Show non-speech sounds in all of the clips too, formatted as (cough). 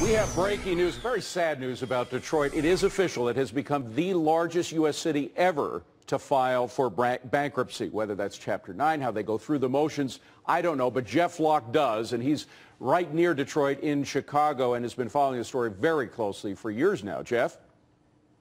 We have breaking news, very sad news about Detroit. It is official. It has become the largest U.S. city ever to file for bankruptcy, whether that's Chapter 9, how they go through the motions, I don't know, but Jeff Locke does, and he's right near Detroit in Chicago and has been following the story very closely for years now. Jeff?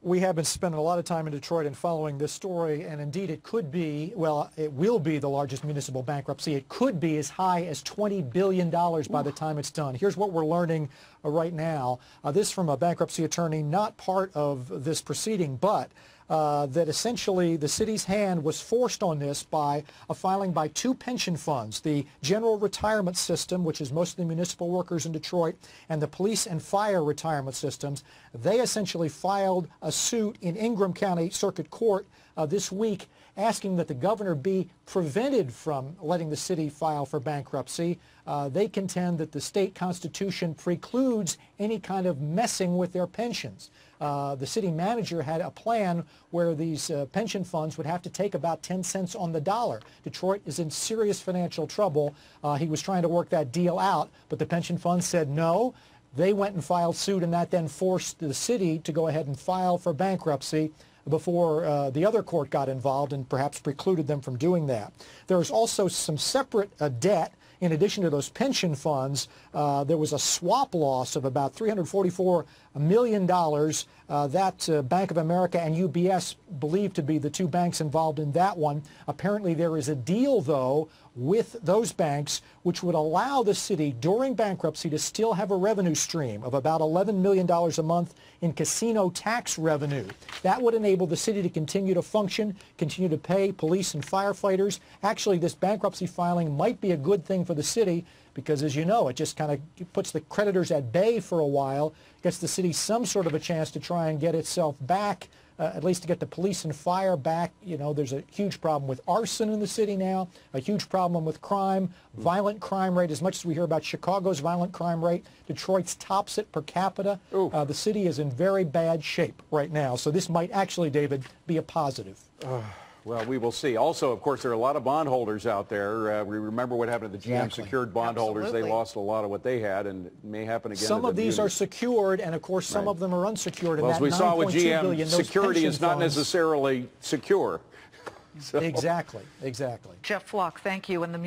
We have been spending a lot of time in Detroit and following this story, and indeed it could be, well, it will be the largest municipal bankruptcy. It could be as high as $20 billion by the time it's done. Here's what we're learning uh, right now. Uh, this from a bankruptcy attorney, not part of this proceeding, but uh, that essentially the city's hand was forced on this by a filing by two pension funds, the General Retirement System, which is mostly municipal workers in Detroit, and the Police and Fire Retirement Systems. They essentially filed a suit in Ingram County Circuit Court uh, this week asking that the governor be prevented from letting the city file for bankruptcy. Uh, they contend that the state constitution precludes any kind of messing with their pensions. Uh, the city manager had a plan where these uh, pension funds would have to take about 10 cents on the dollar. Detroit is in serious financial trouble. Uh, he was trying to work that deal out, but the pension funds said no. They went and filed suit, and that then forced the city to go ahead and file for bankruptcy before uh, the other court got involved and perhaps precluded them from doing that. There's also some separate uh, debt in addition to those pension funds, uh, there was a swap loss of about $344 million uh, that uh, Bank of America and UBS believe to be the two banks involved in that one. Apparently there is a deal, though, with those banks, which would allow the city during bankruptcy to still have a revenue stream of about $11 million a month in casino tax revenue. That would enable the city to continue to function, continue to pay police and firefighters. Actually, this bankruptcy filing might be a good thing for the city because, as you know, it just kind of puts the creditors at bay for a while, gets the city some sort of a chance to try and get itself back uh, at least to get the police and fire back. You know, there's a huge problem with arson in the city now, a huge problem with crime, mm-hmm. violent crime rate. As much as we hear about Chicago's violent crime rate, Detroit's tops it per capita. Uh, the city is in very bad shape right now. So this might actually, David, be a positive. Uh. Well, we will see. Also, of course, there are a lot of bondholders out there. Uh, we remember what happened to the GM exactly. secured bondholders. They lost a lot of what they had, and it may happen again. Some of the these are secured, and of course, some right. of them are unsecured. Well, as we saw with GM, billion, security is not funds. necessarily secure. (laughs) So. Exactly, exactly. Jeff Flock, thank you. And the